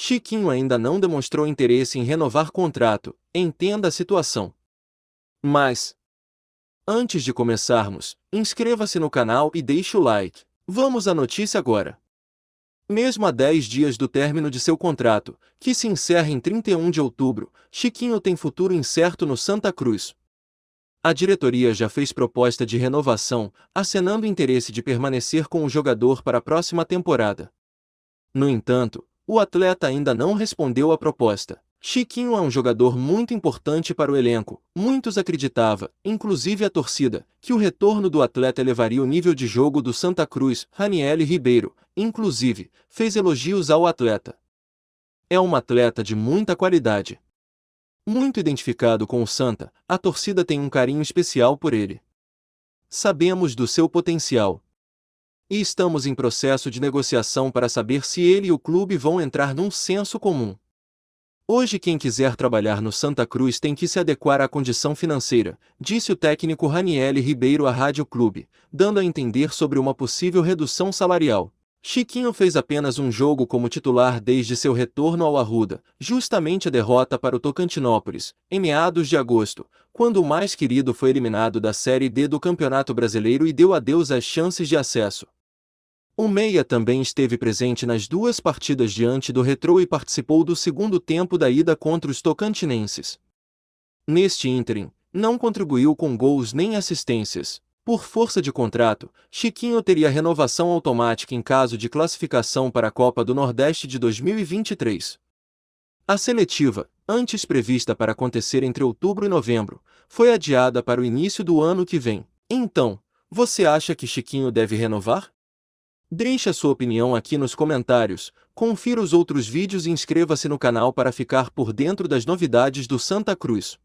Chiquinho ainda não demonstrou interesse em renovar contrato, entenda a situação. Mas, antes de começarmos, inscreva-se no canal e deixe o like. Vamos à notícia agora. Mesmo a 10 dias do término de seu contrato, que se encerra em 31 de outubro, Chiquinho tem futuro incerto no Santa Cruz. A diretoria já fez proposta de renovação, acenando interesse de permanecer com o jogador para a próxima temporada. No entanto, o atleta ainda não respondeu à proposta. Chiquinho é um jogador muito importante para o elenco. Muitos acreditava, inclusive a torcida, que o retorno do atleta elevaria o nível de jogo do Santa Cruz. Raniel Ribeiro, inclusive, fez elogios ao atleta. É um atleta de muita qualidade. Muito identificado com o Santa, a torcida tem um carinho especial por ele. Sabemos do seu potencial, e estamos em processo de negociação para saber se ele e o clube vão entrar num senso comum. Hoje quem quiser trabalhar no Santa Cruz tem que se adequar à condição financeira, disse o técnico Raniel Ribeiro à Rádio Clube, dando a entender sobre uma possível redução salarial. Chiquinho fez apenas um jogo como titular desde seu retorno ao Arruda, justamente a derrota para o Tocantinópolis, em meados de agosto, quando o mais querido foi eliminado da Série D do Campeonato Brasileiro e deu adeus às chances de acesso. O meia também esteve presente nas duas partidas diante do Retrô e participou do segundo tempo da ida contra os tocantinenses. Neste ínterim, não contribuiu com gols nem assistências. Por força de contrato, Chiquinho teria renovação automática em caso de classificação para a Copa do Nordeste de 2023. A seletiva, antes prevista para acontecer entre outubro e novembro, foi adiada para o início do ano que vem. Então, você acha que Chiquinho deve renovar? Deixe a sua opinião aqui nos comentários, confira os outros vídeos e inscreva-se no canal para ficar por dentro das novidades do Santa Cruz.